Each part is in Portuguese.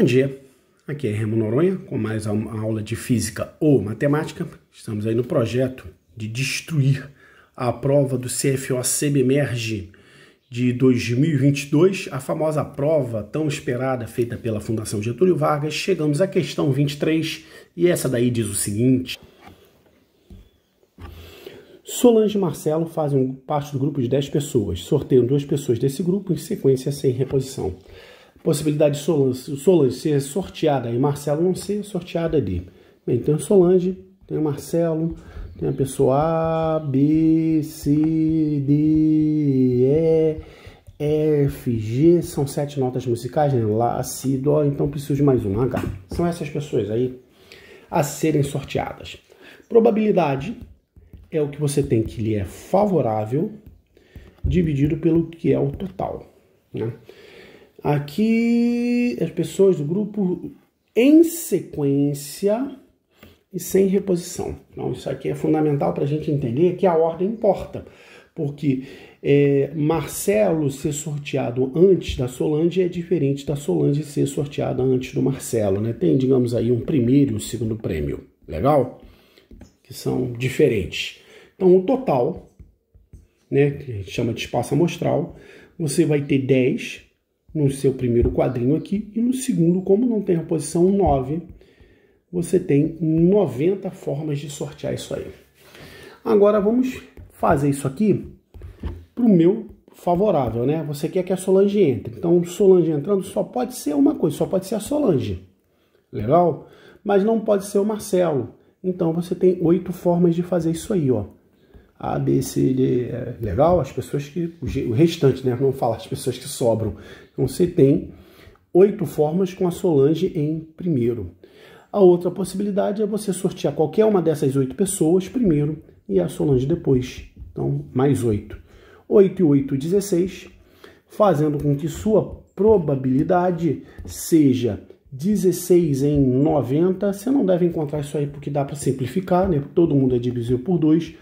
Bom dia, aqui é Remo Noronha com mais uma aula de Física ou Matemática. Estamos aí no projeto de destruir a prova do CFO CBMERG de 2022, a famosa prova tão esperada feita pela Fundação Getúlio Vargas. Chegamos à questão 23 e essa daí diz o seguinte. Solange e Marcelo fazem parte do grupo de 10 pessoas. Sorteiam duas pessoas desse grupo em sequência sem reposição possibilidade de Solange, Solange ser sorteada e Marcelo não ser sorteada ali. Bem, tem o Solange, tem o Marcelo, tem a pessoa A, B, C, D, E, F, G, são sete notas musicais, né? Lá, Si, Dó, então preciso de mais uma, H. São essas pessoas aí a serem sorteadas. Probabilidade é o que você tem que lhe é favorável dividido pelo que é o total, né? Aqui as pessoas do grupo em sequência e sem reposição. Então, isso aqui é fundamental para a gente entender que a ordem importa, porque é, Marcelo ser sorteado antes da Solange é diferente da Solange ser sorteada antes do Marcelo, né? Tem, digamos aí, um primeiro e um segundo prêmio, legal? Que são diferentes. Então, o total, né, que a gente chama de espaço amostral, você vai ter 10 no seu primeiro quadrinho aqui, e no segundo, como não tem a posição 9, você tem 90 formas de sortear isso aí. Agora vamos fazer isso aqui para o meu favorável, né? Você quer que a Solange entre. Então, Solange entrando só pode ser uma coisa, só pode ser a Solange. Legal? Mas não pode ser o Marcelo. Então, você tem oito formas de fazer isso aí, ó. A, B, C, D é legal, as pessoas que. O restante, né? Não fala as pessoas que sobram. Então você tem oito formas com a Solange em primeiro. A outra possibilidade é você sortear qualquer uma dessas oito pessoas primeiro e a Solange depois. Então, mais oito. oito e oito, dezesseis. fazendo com que sua probabilidade seja 16 em 90. Você não deve encontrar isso aí porque dá para simplificar, né? Todo mundo é divisível por dois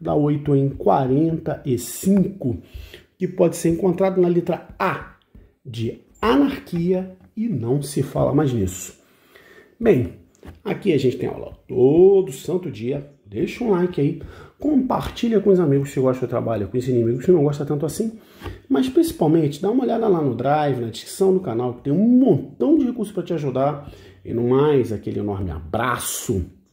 da 8 em 45, que pode ser encontrado na letra A de anarquia e não se fala mais nisso. Bem, aqui a gente tem aula todo santo dia. Deixa um like aí, compartilha com os amigos se gosta do trabalho, com os inimigos se não gosta tanto assim, mas principalmente dá uma olhada lá no Drive, na descrição do canal, que tem um montão de recursos para te ajudar. E no mais, aquele enorme abraço.